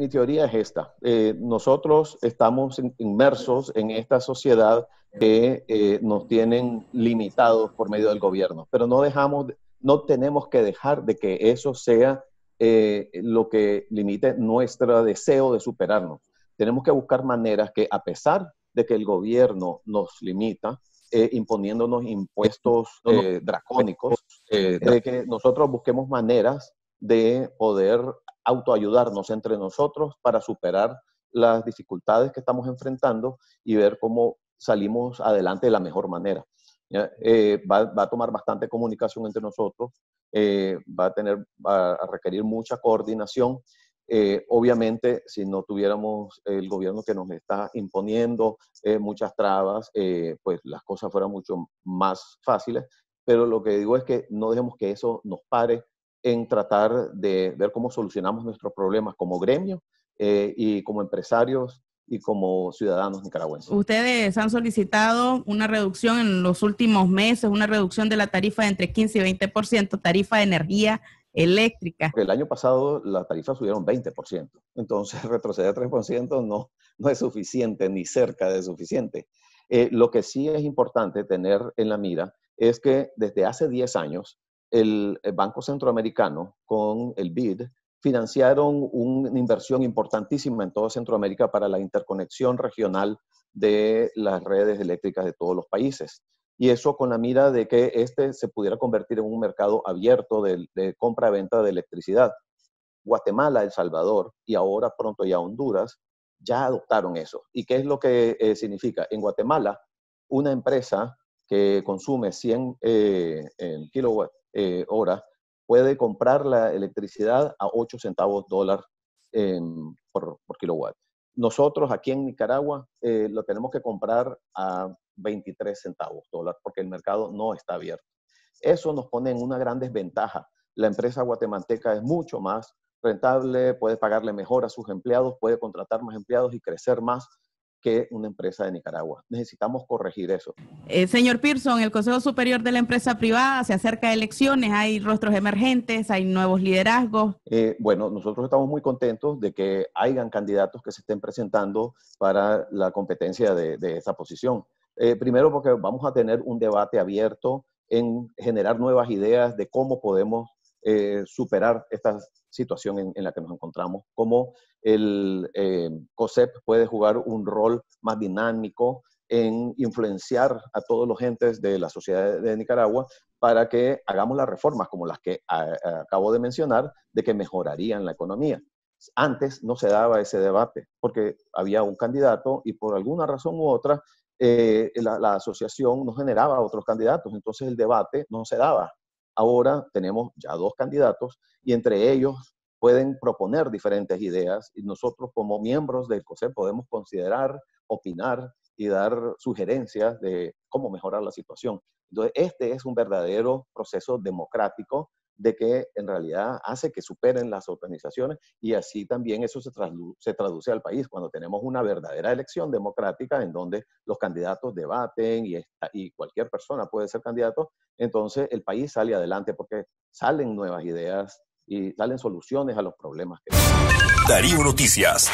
mi teoría es esta. Eh, nosotros estamos inmersos en esta sociedad que eh, nos tienen limitados por medio del gobierno, pero no dejamos, no tenemos que dejar de que eso sea eh, lo que limite nuestro deseo de superarnos. Tenemos que buscar maneras que a pesar de que el gobierno nos limita, imponiéndonos impuestos dracónicos, de que nosotros busquemos maneras de poder autoayudarnos entre nosotros para superar las dificultades que estamos enfrentando y ver cómo salimos adelante de la mejor manera. Eh, va, a tomar bastante comunicación entre nosotros, eh, va a tener, a requerir mucha coordinación. Eh, obviamente, si no tuviéramos el gobierno que nos está imponiendo muchas trabas, pues las cosas fueran mucho más fáciles. Pero lo que digo es que no dejemos que eso nos pare, en tratar de ver cómo solucionamos nuestros problemas como gremio eh, y como empresarios y como ciudadanos nicaragüenses. Ustedes han solicitado una reducción en los últimos meses, una reducción de la tarifa de entre 15 y 20%, tarifa de energía eléctrica. El año pasado la tarifa subieron 20%, entonces retroceder 3% no, no es suficiente, ni cerca de suficiente. Eh, lo que sí es importante tener en la mira es que desde hace 10 años el, Banco Centroamericano con el BID financiaron una inversión importantísima en toda Centroamérica para la interconexión regional de las redes eléctricas de todos los países. Y eso con la mira de que este se pudiera convertir en un mercado abierto de, compra-venta de electricidad. Guatemala, El Salvador y ahora pronto ya Honduras ya adoptaron eso. ¿Y qué es lo que eh, significa? En Guatemala, una empresa que consume 100 eh, kilowatts, eh, hora, puede comprar la electricidad a 8 centavos dólar por, kilowatt. Nosotros aquí en Nicaragua eh, lo tenemos que comprar a 23 centavos dólar porque el mercado no está abierto. Eso nos pone en una gran desventaja. La empresa guatemalteca es mucho más rentable, puede pagarle mejor a sus empleados, puede contratar más empleados y crecer más que una empresa de Nicaragua. Necesitamos corregir eso. Eh, señor Pearson, el Consejo Superior de la Empresa Privada se acerca a elecciones, hay rostros emergentes, hay nuevos liderazgos. Eh, bueno, nosotros estamos muy contentos de que hayan candidatos que se estén presentando para la competencia de, esa posición. Eh, primero porque vamos a tener un debate abierto en generar nuevas ideas de cómo podemos eh, superar esta situación en, la que nos encontramos, cómo el eh, COSEP puede jugar un rol más dinámico en influenciar a todos los entes de la sociedad de Nicaragua para que hagamos las reformas como las que acabo de mencionar, de que mejorarían la economía. Antes no se daba ese debate porque había un candidato y por alguna razón u otra eh, la asociación no generaba otros candidatos, entonces el debate no se daba ahora tenemos ya dos candidatos y entre ellos pueden proponer diferentes ideas y nosotros como miembros del COSEP podemos considerar, opinar y dar sugerencias de cómo mejorar la situación. Entonces, este es un verdadero proceso democrático de que en realidad hace que superen las organizaciones y así también eso se, se traduce al país cuando tenemos una verdadera elección democrática en donde los candidatos debaten y, y cualquier persona puede ser candidato, entonces el país sale adelante porque salen nuevas ideas y salen soluciones a los problemas que Darío Noticias.